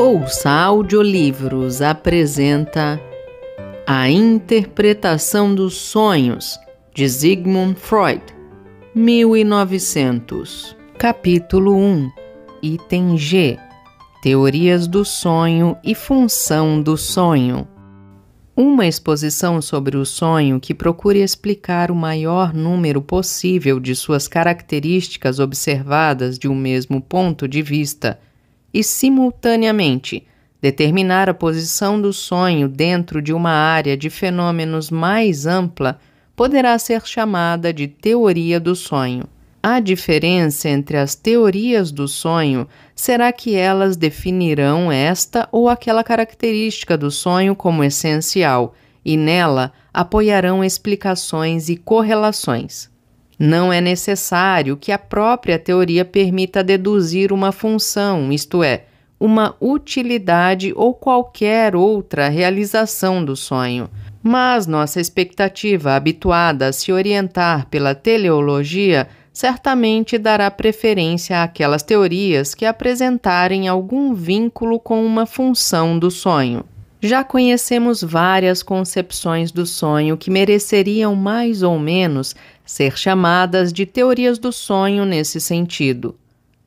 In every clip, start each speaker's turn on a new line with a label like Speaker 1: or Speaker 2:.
Speaker 1: Ouça Audiolivros apresenta A Interpretação dos Sonhos de Sigmund Freud, 1900, capítulo 1, item G. Teorias do sonho e função do sonho. Uma exposição sobre o sonho que procure explicar o maior número possível de suas características observadas de um mesmo ponto de vista e, simultaneamente, determinar a posição do sonho dentro de uma área de fenômenos mais ampla poderá ser chamada de teoria do sonho. A diferença entre as teorias do sonho será que elas definirão esta ou aquela característica do sonho como essencial e nela apoiarão explicações e correlações. Não é necessário que a própria teoria permita deduzir uma função, isto é, uma utilidade ou qualquer outra realização do sonho. Mas nossa expectativa, habituada a se orientar pela teleologia, certamente dará preferência àquelas teorias que apresentarem algum vínculo com uma função do sonho. Já conhecemos várias concepções do sonho que mereceriam mais ou menos ser chamadas de teorias do sonho nesse sentido.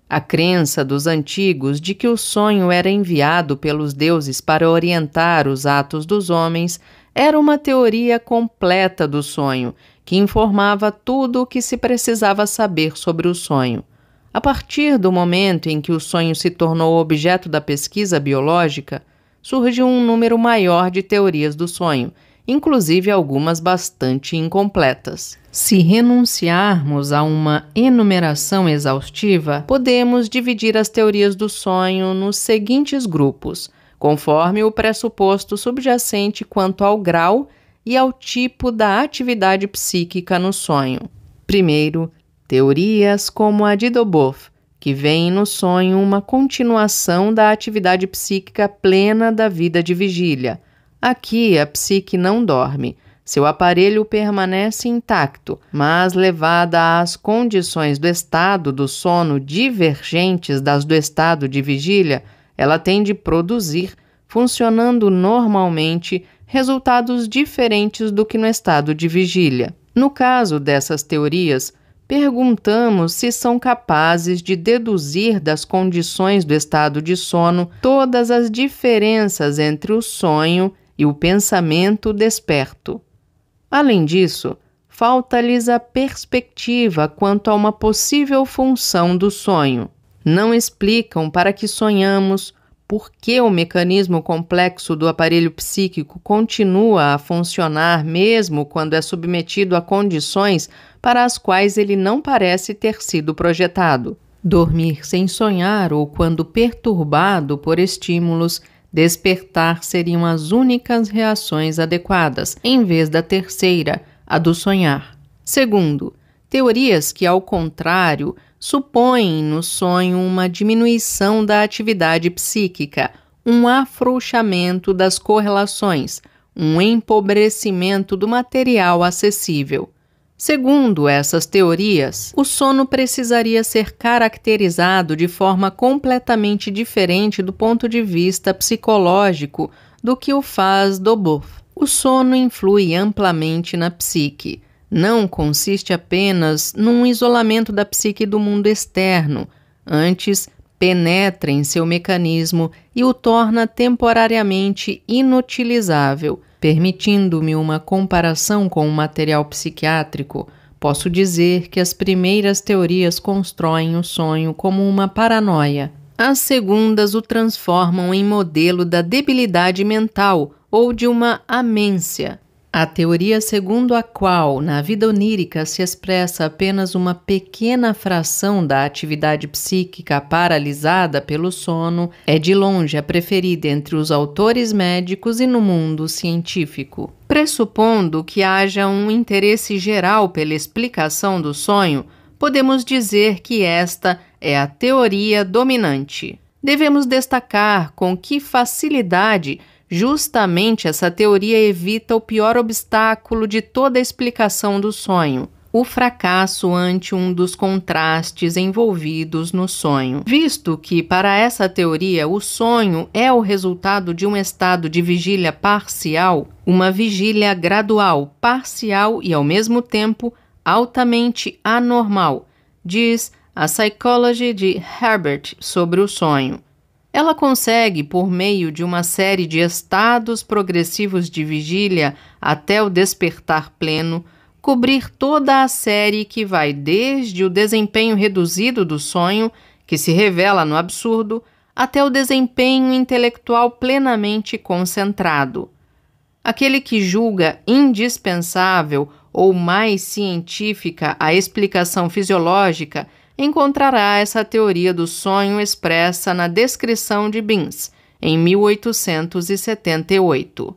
Speaker 1: A crença dos antigos de que o sonho era enviado pelos deuses para orientar os atos dos homens era uma teoria completa do sonho, que informava tudo o que se precisava saber sobre o sonho. A partir do momento em que o sonho se tornou objeto da pesquisa biológica, surgiu um número maior de teorias do sonho, inclusive algumas bastante incompletas. Se renunciarmos a uma enumeração exaustiva, podemos dividir as teorias do sonho nos seguintes grupos, conforme o pressuposto subjacente quanto ao grau e ao tipo da atividade psíquica no sonho. Primeiro, teorias como a de Dobov, que veem no sonho uma continuação da atividade psíquica plena da vida de vigília Aqui a psique não dorme. Seu aparelho permanece intacto, mas levada às condições do estado do sono divergentes das do estado de vigília, ela tende a produzir, funcionando normalmente, resultados diferentes do que no estado de vigília. No caso dessas teorias, perguntamos se são capazes de deduzir das condições do estado de sono todas as diferenças entre o sonho e o pensamento desperto. Além disso, falta-lhes a perspectiva quanto a uma possível função do sonho. Não explicam para que sonhamos, por que o mecanismo complexo do aparelho psíquico continua a funcionar mesmo quando é submetido a condições para as quais ele não parece ter sido projetado. Dormir sem sonhar ou quando perturbado por estímulos Despertar seriam as únicas reações adequadas, em vez da terceira, a do sonhar. Segundo, teorias que, ao contrário, supõem no sonho uma diminuição da atividade psíquica, um afrouxamento das correlações, um empobrecimento do material acessível. Segundo essas teorias, o sono precisaria ser caracterizado de forma completamente diferente do ponto de vista psicológico do que o faz Dobov. O sono influi amplamente na psique. Não consiste apenas num isolamento da psique do mundo externo, antes penetra em seu mecanismo e o torna temporariamente inutilizável Permitindo-me uma comparação com o material psiquiátrico, posso dizer que as primeiras teorias constroem o sonho como uma paranoia. As segundas o transformam em modelo da debilidade mental ou de uma amência. A teoria segundo a qual na vida onírica se expressa apenas uma pequena fração da atividade psíquica paralisada pelo sono é de longe a preferida entre os autores médicos e no mundo científico. Pressupondo que haja um interesse geral pela explicação do sonho, podemos dizer que esta é a teoria dominante. Devemos destacar com que facilidade Justamente essa teoria evita o pior obstáculo de toda a explicação do sonho. O fracasso ante um dos contrastes envolvidos no sonho, visto que, para essa teoria, o sonho é o resultado de um estado de vigília parcial, uma vigília gradual, parcial e, ao mesmo tempo, altamente anormal, diz a Psychology de Herbert sobre o sonho. Ela consegue, por meio de uma série de estados progressivos de vigília até o despertar pleno, cobrir toda a série que vai desde o desempenho reduzido do sonho, que se revela no absurdo, até o desempenho intelectual plenamente concentrado. Aquele que julga indispensável ou mais científica a explicação fisiológica encontrará essa teoria do sonho expressa na descrição de Binz, em 1878.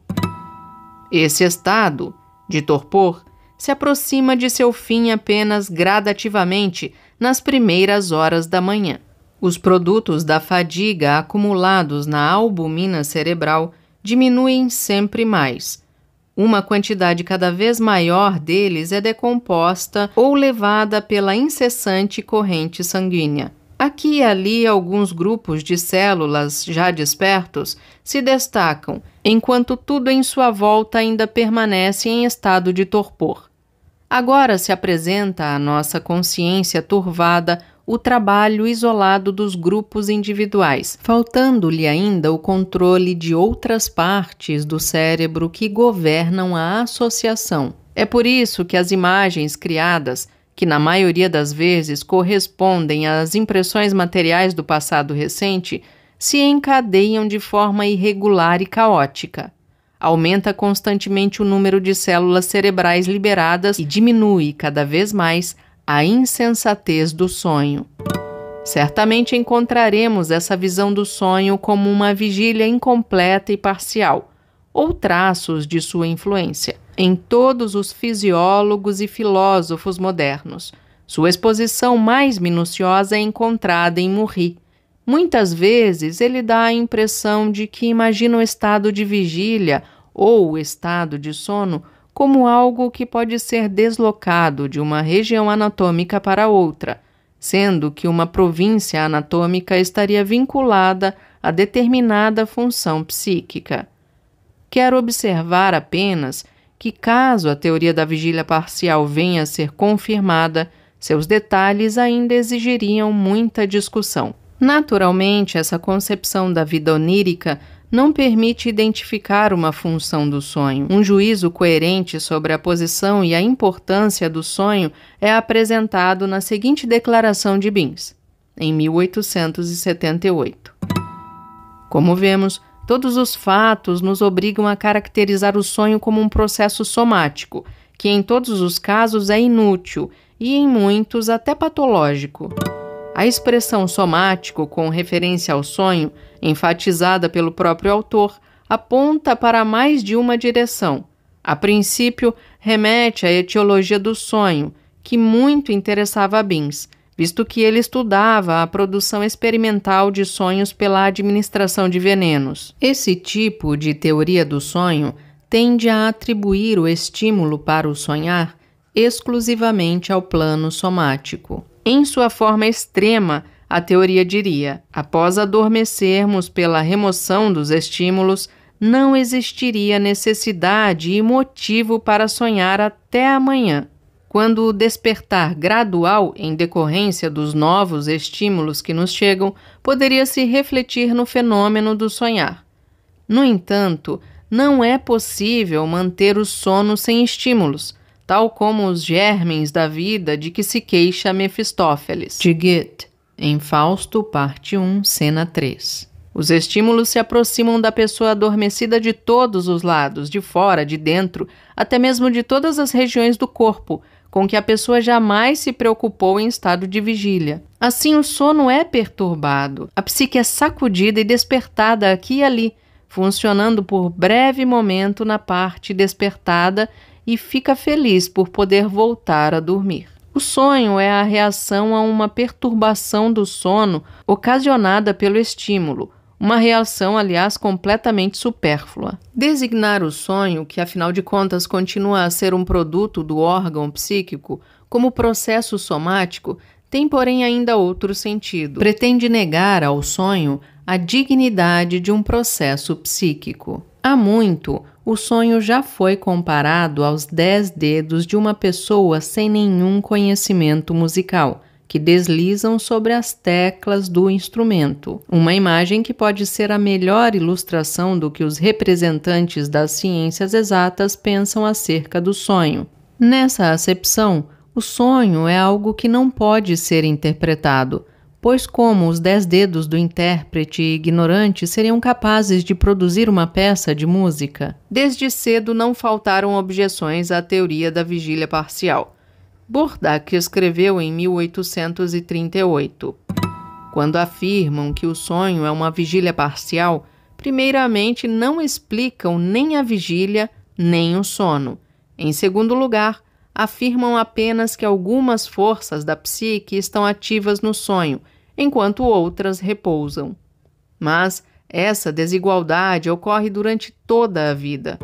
Speaker 1: Esse estado, de torpor, se aproxima de seu fim apenas gradativamente nas primeiras horas da manhã. Os produtos da fadiga acumulados na albumina cerebral diminuem sempre mais uma quantidade cada vez maior deles é decomposta ou levada pela incessante corrente sanguínea. Aqui e ali, alguns grupos de células já despertos se destacam, enquanto tudo em sua volta ainda permanece em estado de torpor. Agora se apresenta à nossa consciência turvada o trabalho isolado dos grupos individuais, faltando-lhe ainda o controle de outras partes do cérebro que governam a associação. É por isso que as imagens criadas, que na maioria das vezes correspondem às impressões materiais do passado recente, se encadeiam de forma irregular e caótica. Aumenta constantemente o número de células cerebrais liberadas e diminui cada vez mais a insensatez do sonho. Certamente encontraremos essa visão do sonho como uma vigília incompleta e parcial, ou traços de sua influência, em todos os fisiólogos e filósofos modernos. Sua exposição mais minuciosa é encontrada em Murri. Muitas vezes ele dá a impressão de que imagina o estado de vigília ou o estado de sono como algo que pode ser deslocado de uma região anatômica para outra, sendo que uma província anatômica estaria vinculada a determinada função psíquica. Quero observar apenas que, caso a teoria da vigília parcial venha a ser confirmada, seus detalhes ainda exigiriam muita discussão. Naturalmente, essa concepção da vida onírica não permite identificar uma função do sonho. Um juízo coerente sobre a posição e a importância do sonho é apresentado na seguinte declaração de Binks, em 1878. Como vemos, todos os fatos nos obrigam a caracterizar o sonho como um processo somático, que em todos os casos é inútil e em muitos até patológico. A expressão somático com referência ao sonho enfatizada pelo próprio autor, aponta para mais de uma direção. A princípio, remete à etiologia do sonho, que muito interessava a Bins, visto que ele estudava a produção experimental de sonhos pela administração de venenos. Esse tipo de teoria do sonho tende a atribuir o estímulo para o sonhar exclusivamente ao plano somático. Em sua forma extrema, a teoria diria: após adormecermos pela remoção dos estímulos, não existiria necessidade e motivo para sonhar até amanhã. Quando o despertar gradual em decorrência dos novos estímulos que nos chegam poderia se refletir no fenômeno do sonhar. No entanto, não é possível manter o sono sem estímulos, tal como os germens da vida de que se queixa Mefistófeles. De Goethe em Fausto, parte 1, cena 3. Os estímulos se aproximam da pessoa adormecida de todos os lados, de fora, de dentro, até mesmo de todas as regiões do corpo, com que a pessoa jamais se preocupou em estado de vigília. Assim, o sono é perturbado, a psique é sacudida e despertada aqui e ali, funcionando por breve momento na parte despertada e fica feliz por poder voltar a dormir. O sonho é a reação a uma perturbação do sono ocasionada pelo estímulo, uma reação, aliás, completamente supérflua. Designar o sonho, que afinal de contas continua a ser um produto do órgão psíquico, como processo somático, tem, porém, ainda outro sentido. Pretende negar ao sonho a dignidade de um processo psíquico. Há muito o sonho já foi comparado aos dez dedos de uma pessoa sem nenhum conhecimento musical, que deslizam sobre as teclas do instrumento. Uma imagem que pode ser a melhor ilustração do que os representantes das ciências exatas pensam acerca do sonho. Nessa acepção, o sonho é algo que não pode ser interpretado pois, como os dez dedos do intérprete ignorante seriam capazes de produzir uma peça de música? Desde cedo não faltaram objeções à teoria da vigília parcial. Burdak escreveu em 1838. Quando afirmam que o sonho é uma vigília parcial, primeiramente não explicam nem a vigília nem o sono. Em segundo lugar, afirmam apenas que algumas forças da psique estão ativas no sonho enquanto outras repousam. Mas essa desigualdade ocorre durante toda a vida.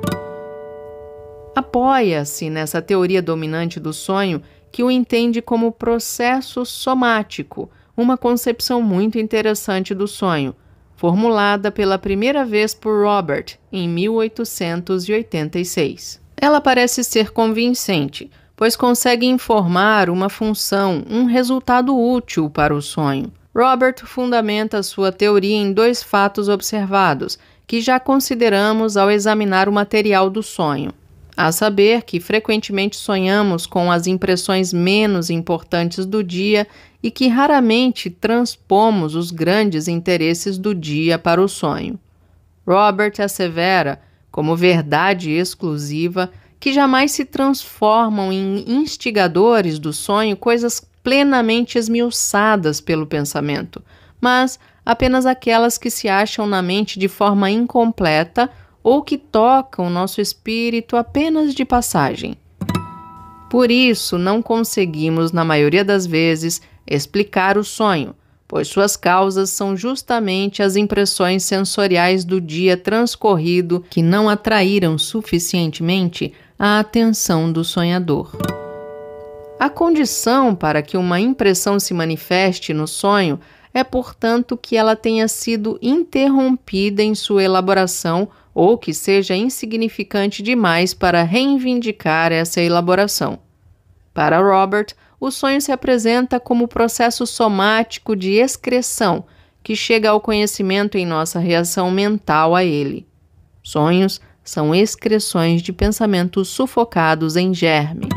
Speaker 1: Apoia-se nessa teoria dominante do sonho que o entende como processo somático, uma concepção muito interessante do sonho, formulada pela primeira vez por Robert em 1886. Ela parece ser convincente, pois consegue informar uma função, um resultado útil para o sonho. Robert fundamenta sua teoria em dois fatos observados, que já consideramos ao examinar o material do sonho. A saber que frequentemente sonhamos com as impressões menos importantes do dia e que raramente transpomos os grandes interesses do dia para o sonho. Robert assevera, como verdade exclusiva, que jamais se transformam em instigadores do sonho coisas plenamente esmiuçadas pelo pensamento, mas apenas aquelas que se acham na mente de forma incompleta ou que tocam nosso espírito apenas de passagem. Por isso, não conseguimos, na maioria das vezes, explicar o sonho, pois suas causas são justamente as impressões sensoriais do dia transcorrido que não atraíram suficientemente a atenção do sonhador. A condição para que uma impressão se manifeste no sonho é, portanto, que ela tenha sido interrompida em sua elaboração ou que seja insignificante demais para reivindicar essa elaboração. Para Robert, o sonho se apresenta como processo somático de excreção que chega ao conhecimento em nossa reação mental a ele. Sonhos são excreções de pensamentos sufocados em germe.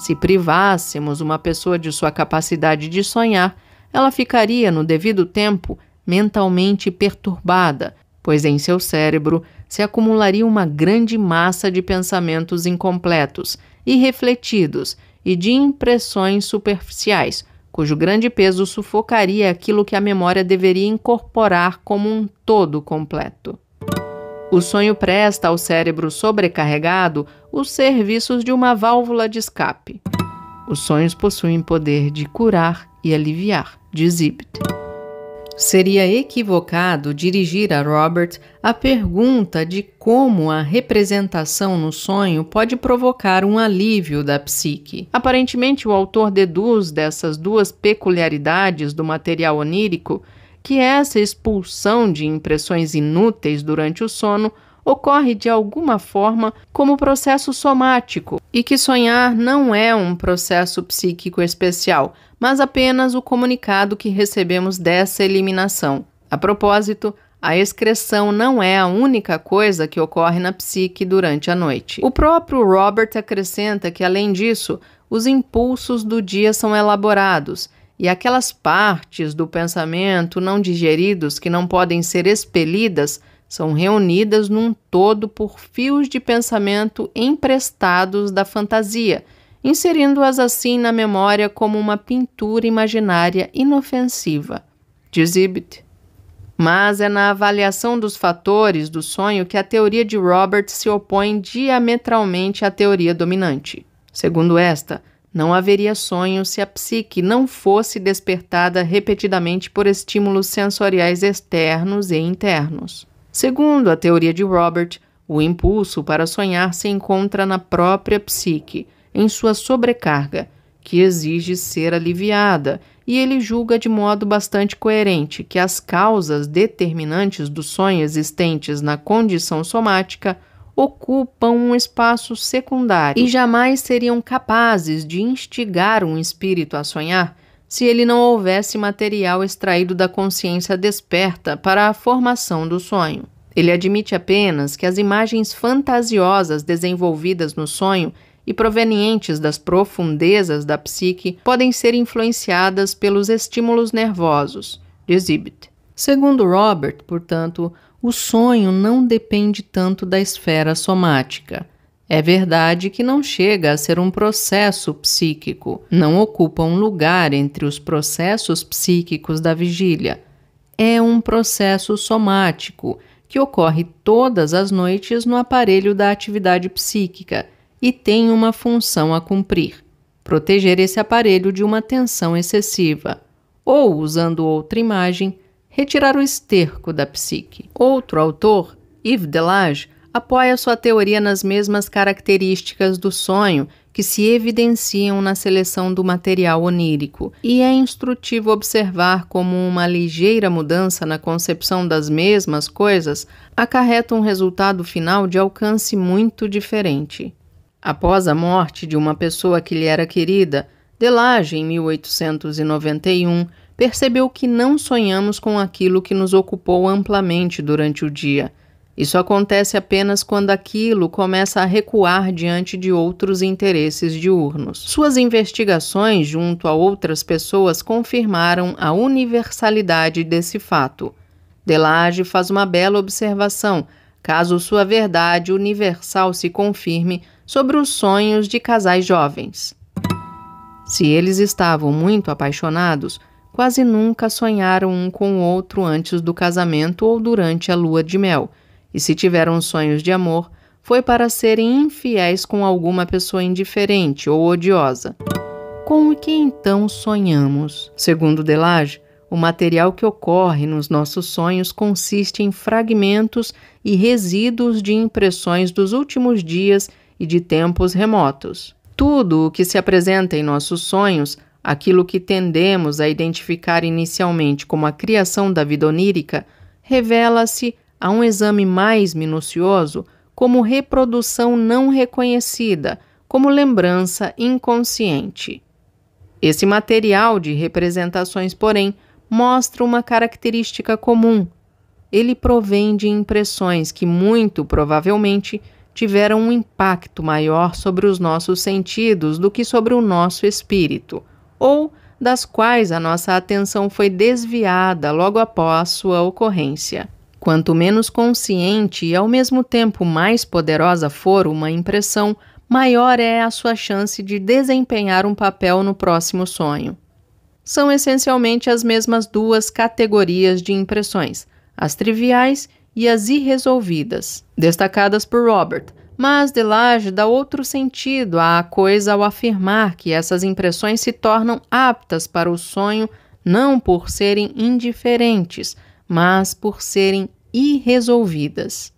Speaker 1: Se privássemos uma pessoa de sua capacidade de sonhar, ela ficaria, no devido tempo, mentalmente perturbada, pois em seu cérebro se acumularia uma grande massa de pensamentos incompletos, irrefletidos e de impressões superficiais, cujo grande peso sufocaria aquilo que a memória deveria incorporar como um todo completo. O sonho presta ao cérebro sobrecarregado os serviços de uma válvula de escape. Os sonhos possuem poder de curar e aliviar, diz Ibid. Seria equivocado dirigir a Robert a pergunta de como a representação no sonho pode provocar um alívio da psique. Aparentemente, o autor deduz dessas duas peculiaridades do material onírico que essa expulsão de impressões inúteis durante o sono ocorre de alguma forma como processo somático e que sonhar não é um processo psíquico especial, mas apenas o comunicado que recebemos dessa eliminação. A propósito, a excreção não é a única coisa que ocorre na psique durante a noite. O próprio Robert acrescenta que, além disso, os impulsos do dia são elaborados e aquelas partes do pensamento não digeridos que não podem ser expelidas são reunidas num todo por fios de pensamento emprestados da fantasia, inserindo-as assim na memória como uma pintura imaginária inofensiva. Diz Mas é na avaliação dos fatores do sonho que a teoria de Robert se opõe diametralmente à teoria dominante. Segundo esta, não haveria sonho se a psique não fosse despertada repetidamente por estímulos sensoriais externos e internos. Segundo a teoria de Robert, o impulso para sonhar se encontra na própria psique, em sua sobrecarga, que exige ser aliviada, e ele julga de modo bastante coerente que as causas determinantes do sonho existentes na condição somática ocupam um espaço secundário e jamais seriam capazes de instigar um espírito a sonhar se ele não houvesse material extraído da consciência desperta para a formação do sonho. Ele admite apenas que as imagens fantasiosas desenvolvidas no sonho e provenientes das profundezas da psique podem ser influenciadas pelos estímulos nervosos, de Segundo Robert, portanto, o sonho não depende tanto da esfera somática. É verdade que não chega a ser um processo psíquico, não ocupa um lugar entre os processos psíquicos da vigília. É um processo somático que ocorre todas as noites no aparelho da atividade psíquica e tem uma função a cumprir: proteger esse aparelho de uma tensão excessiva. Ou, usando outra imagem, retirar o esterco da psique. Outro autor, Yves Delage, apoia sua teoria nas mesmas características do sonho que se evidenciam na seleção do material onírico, e é instrutivo observar como uma ligeira mudança na concepção das mesmas coisas acarreta um resultado final de alcance muito diferente. Após a morte de uma pessoa que lhe era querida, Delage, em 1891, percebeu que não sonhamos com aquilo que nos ocupou amplamente durante o dia. Isso acontece apenas quando aquilo começa a recuar diante de outros interesses diurnos. Suas investigações junto a outras pessoas confirmaram a universalidade desse fato. Delage faz uma bela observação, caso sua verdade universal se confirme sobre os sonhos de casais jovens. Se eles estavam muito apaixonados, quase nunca sonharam um com o outro antes do casamento ou durante a lua de mel, e se tiveram sonhos de amor, foi para serem infiéis com alguma pessoa indiferente ou odiosa. Com o que então sonhamos? Segundo Delage, o material que ocorre nos nossos sonhos consiste em fragmentos e resíduos de impressões dos últimos dias e de tempos remotos. Tudo o que se apresenta em nossos sonhos Aquilo que tendemos a identificar inicialmente como a criação da vida onírica revela-se, a um exame mais minucioso, como reprodução não reconhecida, como lembrança inconsciente. Esse material de representações, porém, mostra uma característica comum. Ele provém de impressões que, muito provavelmente, tiveram um impacto maior sobre os nossos sentidos do que sobre o nosso espírito ou das quais a nossa atenção foi desviada logo após sua ocorrência. Quanto menos consciente e ao mesmo tempo mais poderosa for uma impressão, maior é a sua chance de desempenhar um papel no próximo sonho. São essencialmente as mesmas duas categorias de impressões, as triviais e as irresolvidas, destacadas por Robert, mas Delage dá outro sentido à coisa ao afirmar que essas impressões se tornam aptas para o sonho não por serem indiferentes, mas por serem irresolvidas.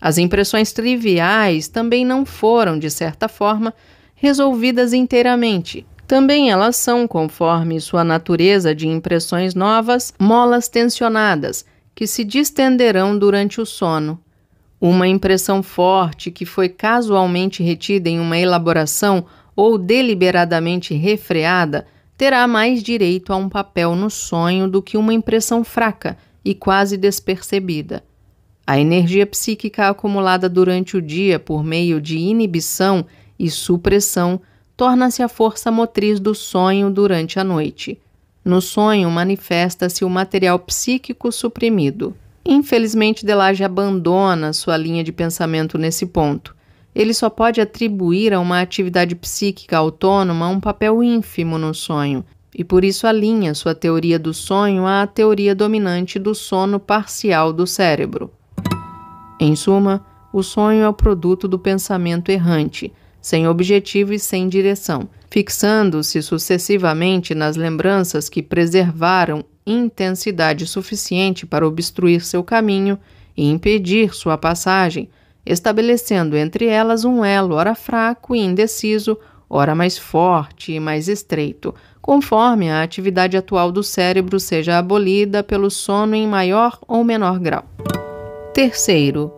Speaker 1: As impressões triviais também não foram, de certa forma, resolvidas inteiramente. Também elas são, conforme sua natureza de impressões novas, molas tensionadas, que se distenderão durante o sono, uma impressão forte que foi casualmente retida em uma elaboração ou deliberadamente refreada terá mais direito a um papel no sonho do que uma impressão fraca e quase despercebida. A energia psíquica acumulada durante o dia por meio de inibição e supressão torna-se a força motriz do sonho durante a noite. No sonho manifesta-se o material psíquico suprimido. Infelizmente, Delage abandona sua linha de pensamento nesse ponto. Ele só pode atribuir a uma atividade psíquica autônoma um papel ínfimo no sonho, e por isso alinha sua teoria do sonho à teoria dominante do sono parcial do cérebro. Em suma, o sonho é o produto do pensamento errante, sem objetivo e sem direção, fixando-se sucessivamente nas lembranças que preservaram intensidade suficiente para obstruir seu caminho e impedir sua passagem, estabelecendo entre elas um elo ora fraco e indeciso, ora mais forte e mais estreito, conforme a atividade atual do cérebro seja abolida pelo sono em maior ou menor grau. Terceiro,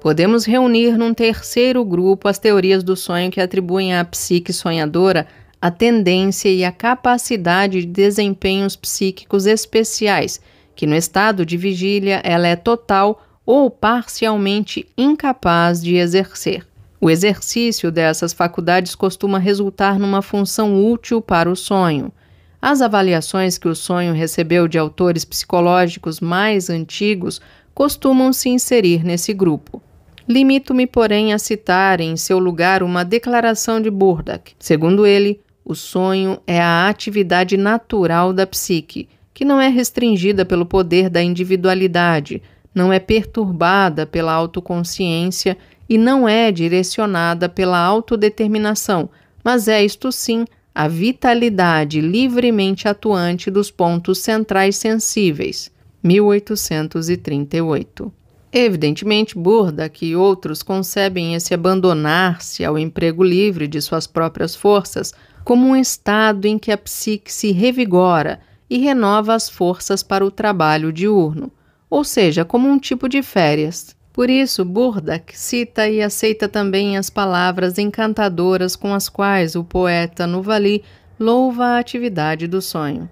Speaker 1: podemos reunir num terceiro grupo as teorias do sonho que atribuem à psique sonhadora a tendência e a capacidade de desempenhos psíquicos especiais, que no estado de vigília ela é total ou parcialmente incapaz de exercer. O exercício dessas faculdades costuma resultar numa função útil para o sonho. As avaliações que o sonho recebeu de autores psicológicos mais antigos costumam se inserir nesse grupo. Limito-me, porém, a citar em seu lugar uma declaração de Burdak. Segundo ele, o sonho é a atividade natural da psique, que não é restringida pelo poder da individualidade, não é perturbada pela autoconsciência e não é direcionada pela autodeterminação, mas é isto sim a vitalidade livremente atuante dos pontos centrais sensíveis. 1838. Evidentemente, Burdak e outros concebem esse abandonar-se ao emprego livre de suas próprias forças como um estado em que a psique se revigora e renova as forças para o trabalho diurno, ou seja, como um tipo de férias. Por isso, Burdak cita e aceita também as palavras encantadoras com as quais o poeta Nuvali louva a atividade do sonho.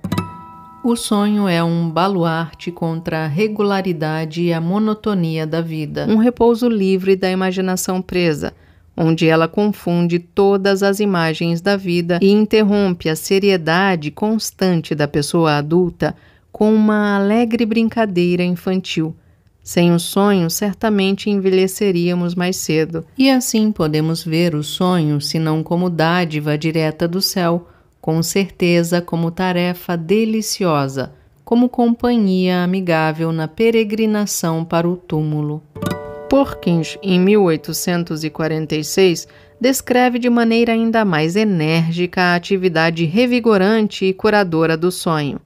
Speaker 1: O sonho é um baluarte contra a regularidade e a monotonia da vida, um repouso livre da imaginação presa, onde ela confunde todas as imagens da vida e interrompe a seriedade constante da pessoa adulta com uma alegre brincadeira infantil. Sem o sonho, certamente envelheceríamos mais cedo. E assim podemos ver o sonho, se não como dádiva direta do céu, com certeza como tarefa deliciosa, como companhia amigável na peregrinação para o túmulo. Porkins, em 1846, descreve de maneira ainda mais enérgica a atividade revigorante e curadora do sonho.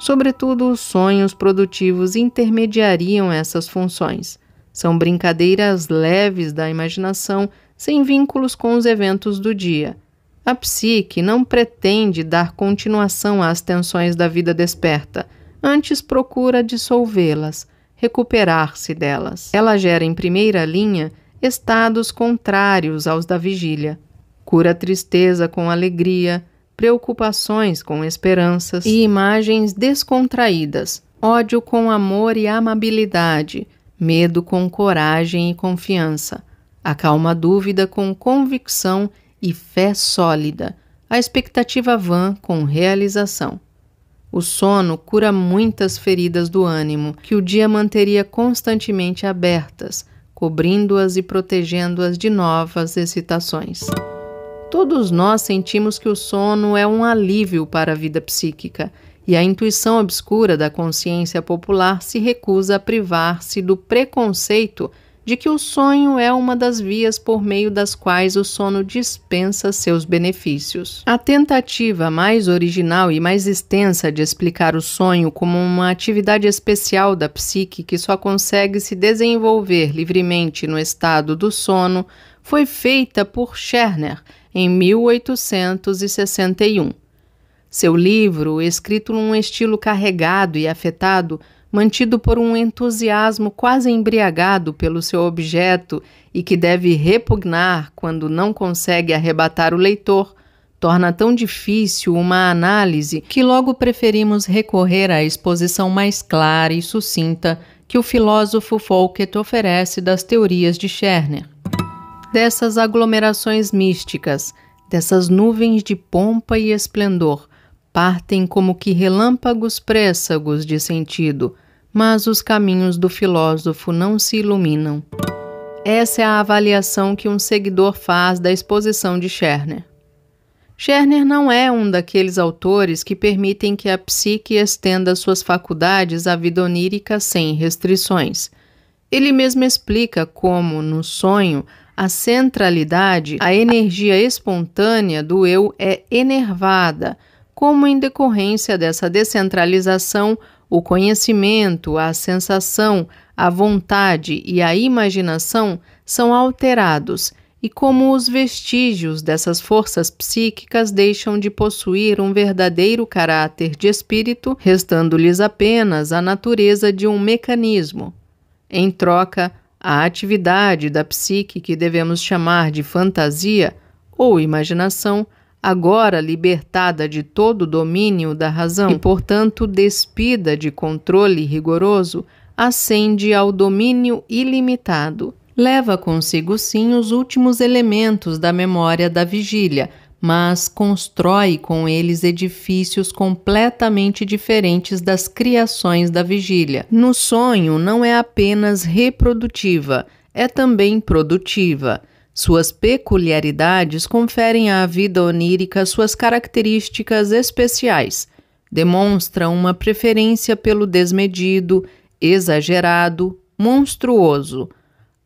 Speaker 1: Sobretudo, os sonhos produtivos intermediariam essas funções. São brincadeiras leves da imaginação, sem vínculos com os eventos do dia. A psique não pretende dar continuação às tensões da vida desperta, antes procura dissolvê-las recuperar-se delas. Ela gera em primeira linha estados contrários aos da vigília. Cura tristeza com alegria, preocupações com esperanças e imagens descontraídas, ódio com amor e amabilidade, medo com coragem e confiança, acalma a dúvida com convicção e fé sólida, a expectativa vã com realização. O sono cura muitas feridas do ânimo, que o dia manteria constantemente abertas, cobrindo-as e protegendo-as de novas excitações. Todos nós sentimos que o sono é um alívio para a vida psíquica, e a intuição obscura da consciência popular se recusa a privar-se do preconceito de que o sonho é uma das vias por meio das quais o sono dispensa seus benefícios. A tentativa mais original e mais extensa de explicar o sonho como uma atividade especial da psique que só consegue se desenvolver livremente no estado do sono foi feita por Scherner em 1861. Seu livro, escrito num estilo carregado e afetado, mantido por um entusiasmo quase embriagado pelo seu objeto e que deve repugnar quando não consegue arrebatar o leitor, torna tão difícil uma análise que logo preferimos recorrer à exposição mais clara e sucinta que o filósofo folket oferece das teorias de Scherner. Dessas aglomerações místicas, dessas nuvens de pompa e esplendor, partem como que relâmpagos présagos de sentido, mas os caminhos do filósofo não se iluminam. Essa é a avaliação que um seguidor faz da exposição de Scherner. Scherner não é um daqueles autores que permitem que a psique estenda suas faculdades à vida onírica sem restrições. Ele mesmo explica como, no sonho, a centralidade, a energia espontânea do eu é enervada, como em decorrência dessa descentralização, o conhecimento, a sensação, a vontade e a imaginação são alterados e como os vestígios dessas forças psíquicas deixam de possuir um verdadeiro caráter de espírito, restando-lhes apenas a natureza de um mecanismo. Em troca, a atividade da psique que devemos chamar de fantasia ou imaginação agora libertada de todo o domínio da razão e, portanto, despida de controle rigoroso, ascende ao domínio ilimitado. Leva consigo, sim, os últimos elementos da memória da vigília, mas constrói com eles edifícios completamente diferentes das criações da vigília. No sonho, não é apenas reprodutiva, é também produtiva suas peculiaridades conferem à vida onírica suas características especiais, demonstram uma preferência pelo desmedido, exagerado, monstruoso.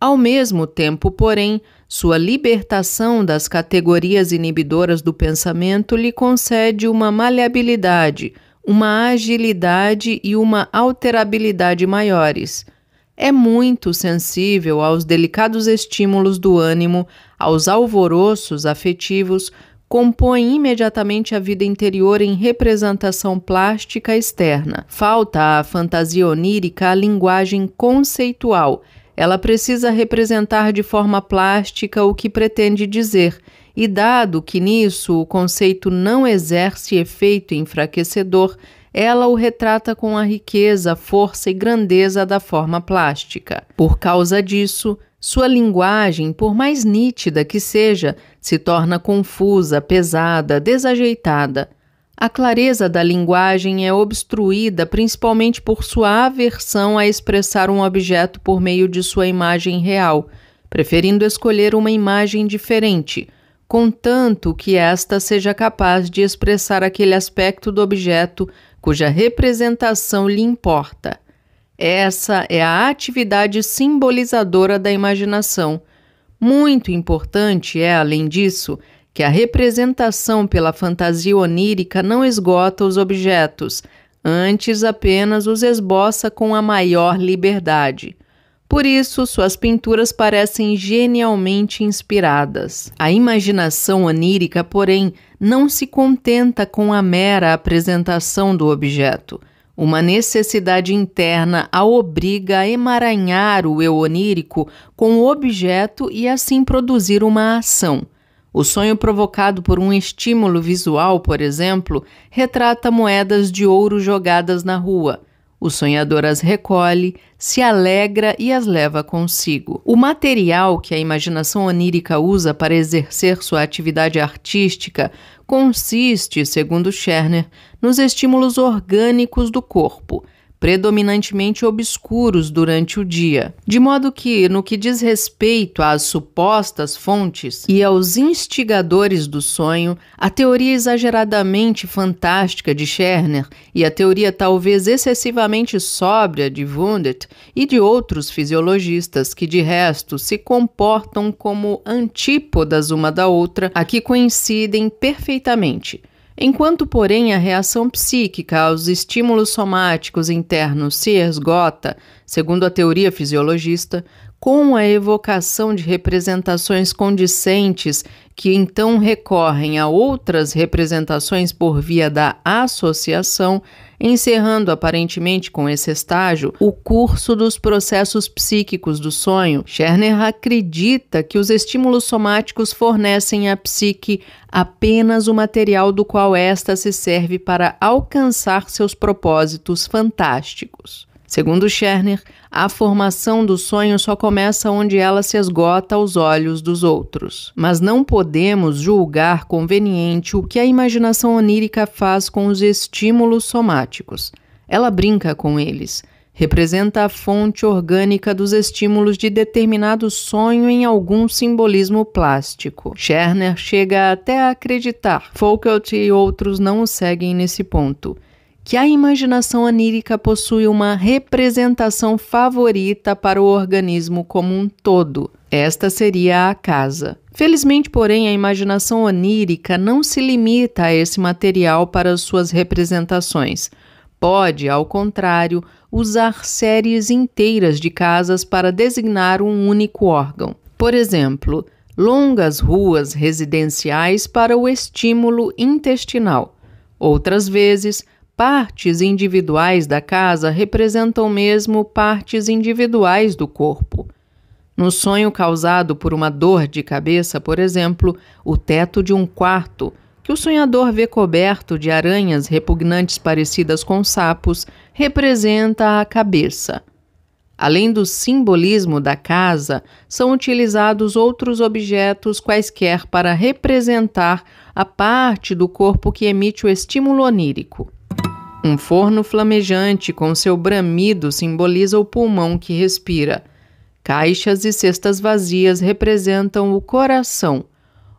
Speaker 1: Ao mesmo tempo, porém, sua libertação das categorias inibidoras do pensamento lhe concede uma maleabilidade, uma agilidade e uma alterabilidade maiores é muito sensível aos delicados estímulos do ânimo, aos alvoroços afetivos, compõe imediatamente a vida interior em representação plástica externa. Falta à fantasia onírica a linguagem conceitual. Ela precisa representar de forma plástica o que pretende dizer, e dado que nisso o conceito não exerce efeito enfraquecedor, ela o retrata com a riqueza, força e grandeza da forma plástica. Por causa disso, sua linguagem, por mais nítida que seja, se torna confusa, pesada, desajeitada. A clareza da linguagem é obstruída principalmente por sua aversão a expressar um objeto por meio de sua imagem real, preferindo escolher uma imagem diferente contanto que esta seja capaz de expressar aquele aspecto do objeto cuja representação lhe importa. Essa é a atividade simbolizadora da imaginação. Muito importante é, além disso, que a representação pela fantasia onírica não esgota os objetos, antes apenas os esboça com a maior liberdade. Por isso, suas pinturas parecem genialmente inspiradas. A imaginação onírica, porém, não se contenta com a mera apresentação do objeto. Uma necessidade interna a obriga a emaranhar o eu onírico com o objeto e assim produzir uma ação. O sonho provocado por um estímulo visual, por exemplo, retrata moedas de ouro jogadas na rua. O sonhador as recolhe, se alegra e as leva consigo. O material que a imaginação onírica usa para exercer sua atividade artística consiste, segundo Scherner, nos estímulos orgânicos do corpo predominantemente obscuros durante o dia, de modo que, no que diz respeito às supostas fontes e aos instigadores do sonho, a teoria exageradamente fantástica de Scherner e a teoria talvez excessivamente sóbria de Wundt e de outros fisiologistas que, de resto, se comportam como antípodas uma da outra, aqui coincidem perfeitamente. Enquanto, porém, a reação psíquica aos estímulos somáticos internos se esgota, segundo a teoria fisiologista, com a evocação de representações condicentes que então recorrem a outras representações por via da associação, encerrando aparentemente com esse estágio o curso dos processos psíquicos do sonho. Scherner acredita que os estímulos somáticos fornecem à psique apenas o material do qual esta se serve para alcançar seus propósitos fantásticos. Segundo Scherner, a formação do sonho só começa onde ela se esgota aos olhos dos outros. Mas não podemos julgar conveniente o que a imaginação onírica faz com os estímulos somáticos. Ela brinca com eles representa a fonte orgânica dos estímulos de determinado sonho em algum simbolismo plástico. Scherner chega até a acreditar. Foucault e outros não o seguem nesse ponto que a imaginação anírica possui uma representação favorita para o organismo como um todo. Esta seria a casa. Felizmente, porém, a imaginação onírica não se limita a esse material para suas representações. Pode, ao contrário, usar séries inteiras de casas para designar um único órgão. Por exemplo, longas ruas residenciais para o estímulo intestinal. Outras vezes, partes individuais da casa representam mesmo partes individuais do corpo. No sonho causado por uma dor de cabeça, por exemplo, o teto de um quarto, que o sonhador vê coberto de aranhas repugnantes parecidas com sapos, representa a cabeça. Além do simbolismo da casa, são utilizados outros objetos quaisquer para representar a parte do corpo que emite o estímulo onírico. Um forno flamejante com seu bramido simboliza o pulmão que respira. Caixas e cestas vazias representam o coração.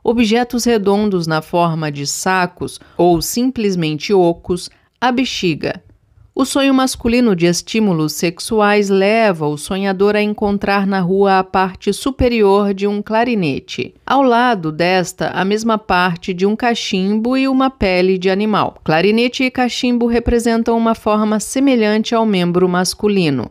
Speaker 1: Objetos redondos na forma de sacos ou simplesmente ocos, a bexiga. O sonho masculino de estímulos sexuais leva o sonhador a encontrar na rua a parte superior de um clarinete. Ao lado desta, a mesma parte de um cachimbo e uma pele de animal. Clarinete e cachimbo representam uma forma semelhante ao membro masculino.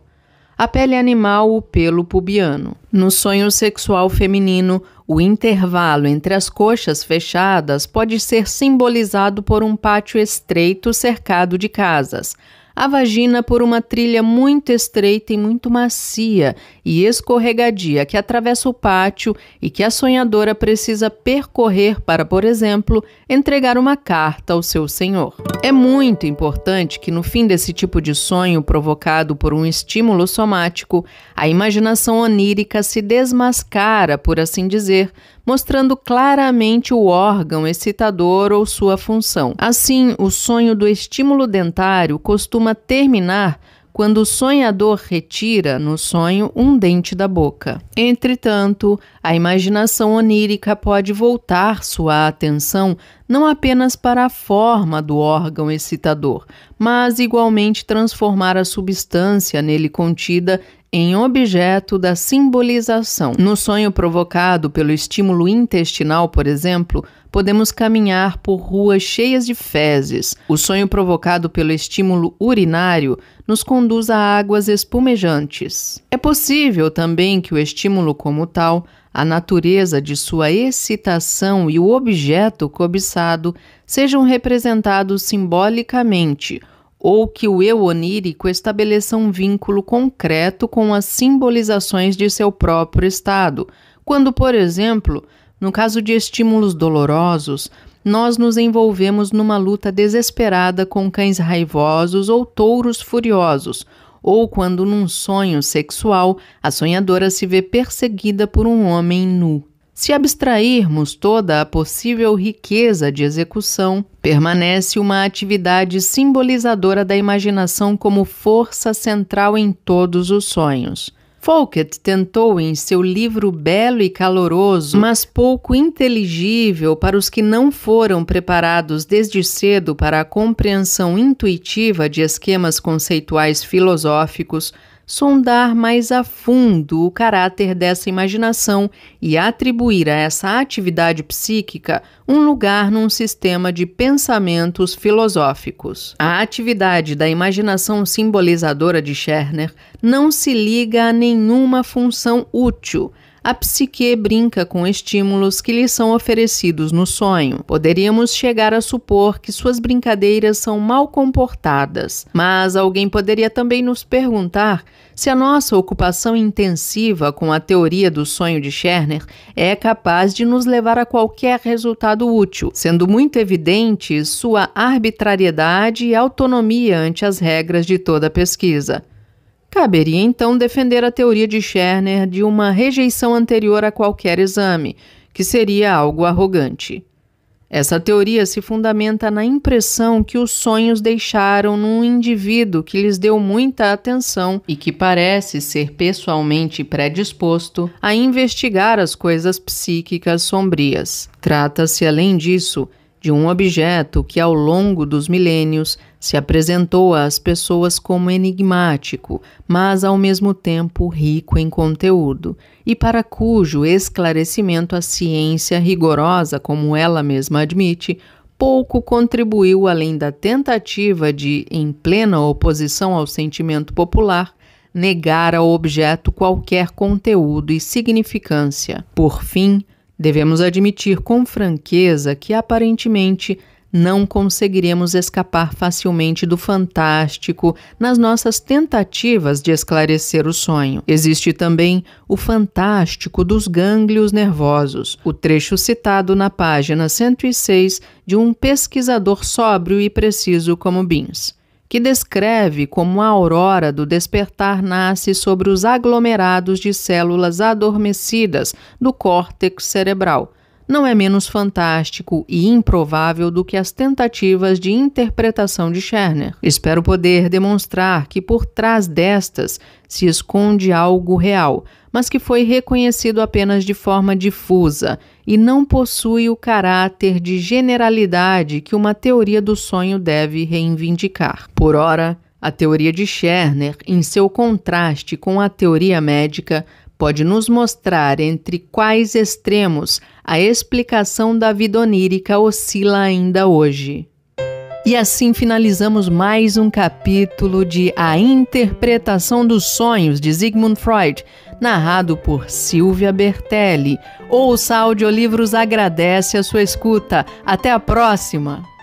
Speaker 1: A pele animal, o pelo pubiano. No sonho sexual feminino, o intervalo entre as coxas fechadas pode ser simbolizado por um pátio estreito cercado de casas a vagina por uma trilha muito estreita e muito macia e escorregadia que atravessa o pátio e que a sonhadora precisa percorrer para, por exemplo, entregar uma carta ao seu senhor. É muito importante que no fim desse tipo de sonho provocado por um estímulo somático, a imaginação onírica se desmascara, por assim dizer, mostrando claramente o órgão excitador ou sua função. Assim, o sonho do estímulo dentário costuma terminar quando o sonhador retira no sonho um dente da boca. Entretanto, a imaginação onírica pode voltar sua atenção não apenas para a forma do órgão excitador, mas igualmente transformar a substância nele contida em objeto da simbolização. No sonho provocado pelo estímulo intestinal, por exemplo, podemos caminhar por ruas cheias de fezes. O sonho provocado pelo estímulo urinário nos conduz a águas espumejantes. É possível também que o estímulo, como tal, a natureza de sua excitação e o objeto cobiçado sejam representados simbolicamente ou que o eu onírico estabeleça um vínculo concreto com as simbolizações de seu próprio estado, quando, por exemplo, no caso de estímulos dolorosos, nós nos envolvemos numa luta desesperada com cães raivosos ou touros furiosos, ou quando, num sonho sexual, a sonhadora se vê perseguida por um homem nu. Se abstrairmos toda a possível riqueza de execução, permanece uma atividade simbolizadora da imaginação como força central em todos os sonhos. Folket tentou em seu livro belo e caloroso, mas pouco inteligível para os que não foram preparados desde cedo para a compreensão intuitiva de esquemas conceituais filosóficos, sondar mais a fundo o caráter dessa imaginação e atribuir a essa atividade psíquica um lugar num sistema de pensamentos filosóficos. A atividade da imaginação simbolizadora de Scherner não se liga a nenhuma função útil a psique brinca com estímulos que lhe são oferecidos no sonho. Poderíamos chegar a supor que suas brincadeiras são mal comportadas, mas alguém poderia também nos perguntar se a nossa ocupação intensiva com a teoria do sonho de Scherner é capaz de nos levar a qualquer resultado útil, sendo muito evidente sua arbitrariedade e autonomia ante as regras de toda pesquisa. Caberia então defender a teoria de Scherner de uma rejeição anterior a qualquer exame, que seria algo arrogante. Essa teoria se fundamenta na impressão que os sonhos deixaram num indivíduo que lhes deu muita atenção e que parece ser pessoalmente predisposto a investigar as coisas psíquicas sombrias. Trata-se, além disso, de um objeto que, ao longo dos milênios, se apresentou às pessoas como enigmático, mas ao mesmo tempo rico em conteúdo, e para cujo esclarecimento a ciência rigorosa, como ela mesma admite, pouco contribuiu além da tentativa de, em plena oposição ao sentimento popular, negar ao objeto qualquer conteúdo e significância. Por fim, devemos admitir com franqueza que aparentemente não conseguiremos escapar facilmente do fantástico nas nossas tentativas de esclarecer o sonho. Existe também o fantástico dos gânglios nervosos, o trecho citado na página 106 de um pesquisador sóbrio e preciso como Beans que descreve como a aurora do despertar nasce sobre os aglomerados de células adormecidas do córtex cerebral, não é menos fantástico e improvável do que as tentativas de interpretação de Scherner. Espero poder demonstrar que por trás destas se esconde algo real, mas que foi reconhecido apenas de forma difusa e não possui o caráter de generalidade que uma teoria do sonho deve reivindicar. Por ora, a teoria de Scherner, em seu contraste com a teoria médica, pode nos mostrar entre quais extremos a explicação da vida onírica oscila ainda hoje. E assim finalizamos mais um capítulo de A Interpretação dos Sonhos de Sigmund Freud, narrado por Silvia Bertelli. Ouça audiolivros agradece a sua escuta. Até a próxima!